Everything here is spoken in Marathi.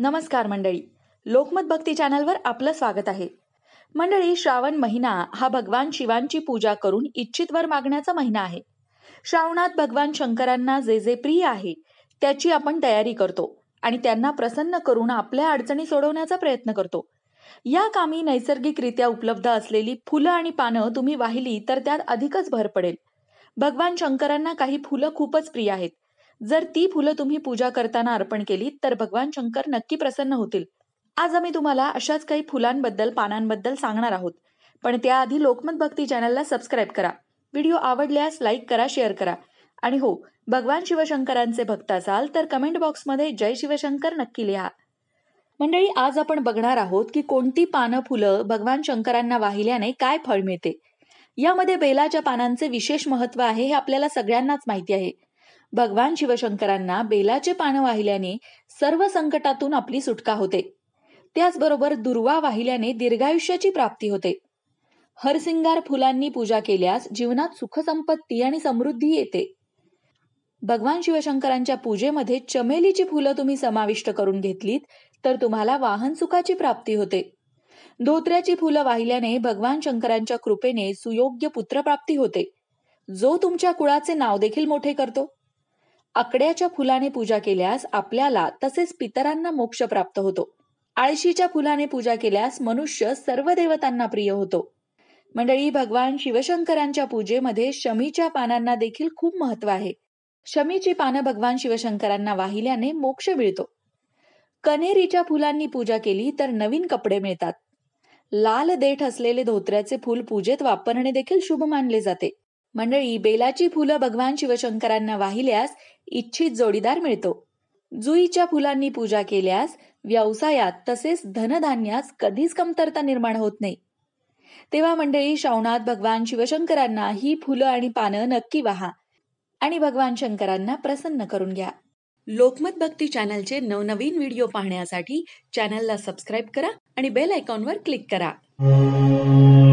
नमस्कार मंडळी लोकमत भक्ती चॅनलवर आपलं स्वागत आहे मंडळी श्रावण महिना हा भगवान शिवांची पूजा करून इच्छित वर मागण्याचा महिना आहे श्रावणात भगवान शंकरांना जे जे प्रिय आहे त्याची आपण तयारी करतो आणि त्यांना प्रसन्न करून आपल्या अडचणी सोडवण्याचा प्रयत्न करतो या कामी नैसर्गिकरित्या उपलब्ध असलेली फुलं आणि पानं तुम्ही वाहिली तर त्यात अधिकच भर पडेल भगवान शंकरांना काही फुलं खूपच प्रिय आहेत जर ती फुलं तुम्ही पूजा करताना अर्पण केली तर भगवान शंकर नक्की प्रसन्न होतील आज आम्ही तुम्हाला अशाच काही फुलांबद्दल पानांबद्दल सांगणार आहोत पण त्याआधी लोकमत भक्ती चॅनलला सबस्क्राईब करा व्हिडिओ आवडल्यास लाईक करा शेअर करा आणि हो भगवान शिवशंकरांचे भक्त असाल तर कमेंट बॉक्समध्ये जय शिवशंकर नक्की लिहा मंडळी आज आपण बघणार आहोत की कोणती पानं फुलं भगवान शंकरांना वाहिल्याने काय फळ मिळते यामध्ये बेलाच्या पानांचे विशेष महत्व आहे हे आपल्याला सगळ्यांनाच माहिती आहे भगवान शिवशंकरांना बेलाचे पानं वाहिल्याने सर्व संकटातून आपली सुटका होते त्याचबरोबर दुर्वा वाहिल्याने दीर्घायुष्याची प्राप्ती होते हरसिंगार फुलांनी पूजा केल्यास जीवनात सुखसंपत्ती आणि समृद्धी येते भगवान शिवशंकरांच्या पूजेमध्ये चमेलीची फुलं तुम्ही समाविष्ट करून घेतलीत तर तुम्हाला वाहन सुखाची प्राप्ती होते धोत्र्याची फुलं वाहिल्याने भगवान शंकरांच्या कृपेने सुयोग्य पुत्रप्राप्ती होते जो तुमच्या कुळाचे नाव देखील मोठे करतो आकड्याच्या फुलाने पूजा केल्यास आपल्याला तसेच पितरांना मोक्ष प्राप्त होतो आळशीच्या फुलाने पूजा केल्यास मनुष्य सर्व देवतांना प्रिय होतो मंडळी भगवान शिवशंकरांच्या पूजेमध्ये शमीच्या पानांना देखील खूप महत्व आहे शमीची पानं भगवान शिवशंकरांना वाहिल्याने मोक्ष मिळतो कनेरीच्या फुलांनी पूजा केली तर नवीन कपडे मिळतात लाल देठ असलेले धोत्र्याचे फूल पूजेत वापरणे देखील शुभ मानले जाते मंडळी बेलाची फुलं भगवान शिवशंकरांना वाहिल्यास इच्छित जोडीदार मिळतो जुईच्या फुलांनी पूजा केल्यास व्यवसायात तसेच धनधान्यास कधीच कमतरता निर्माण होत नाही तेव्हा मंडळी श्रावणात भगवान शिवशंकरांना ही फुलं आणि पानं नक्की वाहा आणि भगवान शंकरांना प्रसन्न करून घ्या लोकमत भक्ती चॅनलचे नवनवीन व्हिडिओ पाहण्यासाठी चॅनलला सबस्क्राईब करा आणि बेल आयकॉनवर क्लिक करा